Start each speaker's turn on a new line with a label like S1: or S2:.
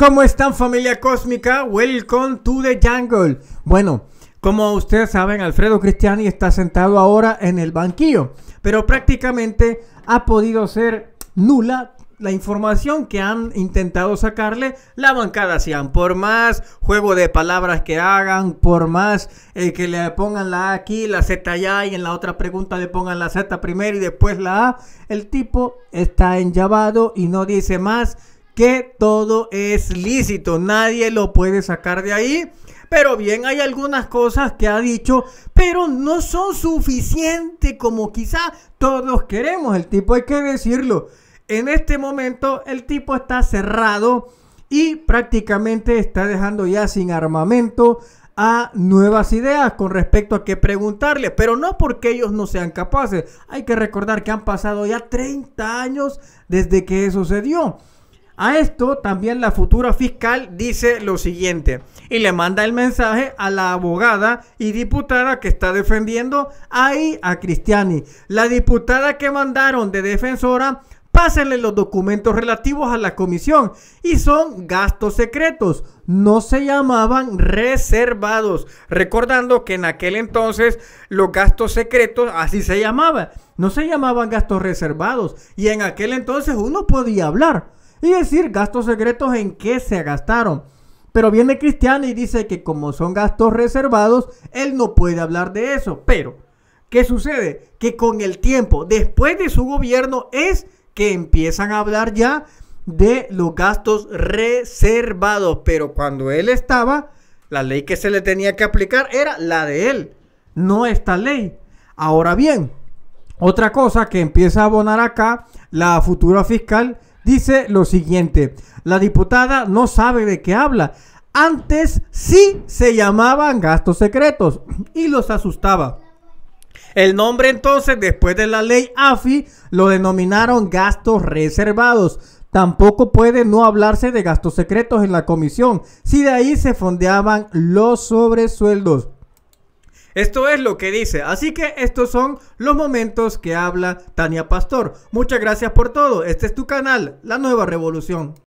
S1: ¿Cómo están familia cósmica? Welcome to the jungle. Bueno, como ustedes saben, Alfredo Cristiani está sentado ahora en el banquillo, pero prácticamente ha podido ser nula la información que han intentado sacarle la bancada hacían por más juego de palabras que hagan por más eh, que le pongan la A aquí la Z allá y en la otra pregunta le pongan la Z primero y después la A el tipo está enllavado y no dice más que todo es lícito, nadie lo puede sacar de ahí. Pero bien, hay algunas cosas que ha dicho, pero no son suficientes como quizá todos queremos. El tipo hay que decirlo. En este momento el tipo está cerrado y prácticamente está dejando ya sin armamento a nuevas ideas con respecto a qué preguntarle, pero no porque ellos no sean capaces. Hay que recordar que han pasado ya 30 años desde que eso sucedió. A esto también la futura fiscal dice lo siguiente y le manda el mensaje a la abogada y diputada que está defendiendo ahí a Cristiani. La diputada que mandaron de defensora pásenle los documentos relativos a la comisión y son gastos secretos, no se llamaban reservados, recordando que en aquel entonces los gastos secretos así se llamaban, no se llamaban gastos reservados y en aquel entonces uno podía hablar y decir gastos secretos en qué se gastaron. Pero viene Cristiano y dice que como son gastos reservados, él no puede hablar de eso. Pero, ¿qué sucede? Que con el tiempo, después de su gobierno, es que empiezan a hablar ya de los gastos reservados. Pero cuando él estaba, la ley que se le tenía que aplicar era la de él, no esta ley. Ahora bien, otra cosa que empieza a abonar acá la futura fiscal dice lo siguiente, la diputada no sabe de qué habla. Antes sí se llamaban gastos secretos y los asustaba. El nombre entonces, después de la ley AFI, lo denominaron gastos reservados. Tampoco puede no hablarse de gastos secretos en la comisión, si de ahí se fondeaban los sobresueldos. Esto es lo que dice. Así que estos son los momentos que habla Tania Pastor. Muchas gracias por todo. Este es tu canal, La Nueva Revolución.